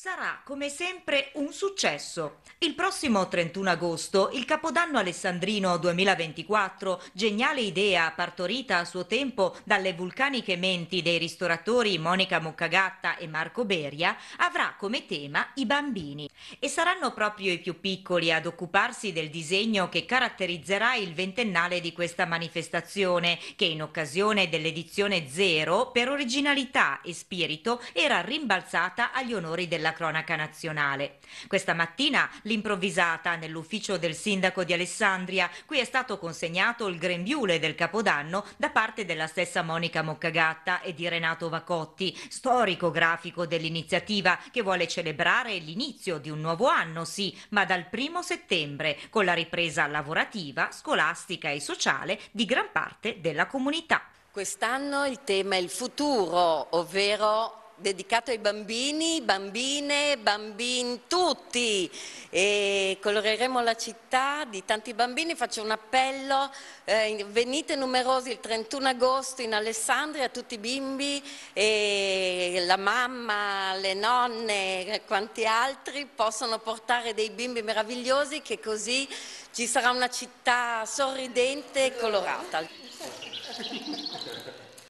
Sarà come sempre un successo. Il prossimo 31 agosto, il Capodanno Alessandrino 2024, geniale idea partorita a suo tempo dalle vulcaniche menti dei ristoratori Monica Moccagatta e Marco Beria, avrà come tema i bambini. E saranno proprio i più piccoli ad occuparsi del disegno che caratterizzerà il ventennale di questa manifestazione, che in occasione dell'edizione zero, per originalità e spirito, era rimbalzata agli onori della della cronaca nazionale. Questa mattina l'improvvisata nell'ufficio del sindaco di Alessandria, qui è stato consegnato il grembiule del Capodanno da parte della stessa Monica Moccagatta e di Renato Vacotti, storico grafico dell'iniziativa che vuole celebrare l'inizio di un nuovo anno, sì, ma dal primo settembre, con la ripresa lavorativa, scolastica e sociale di gran parte della comunità. Quest'anno il tema è il futuro, ovvero dedicato ai bambini, bambine, bambini, tutti. E coloreremo la città di tanti bambini. Faccio un appello, eh, venite numerosi il 31 agosto in Alessandria, tutti i bimbi, la mamma, le nonne, eh, quanti altri possono portare dei bimbi meravigliosi che così ci sarà una città sorridente e colorata.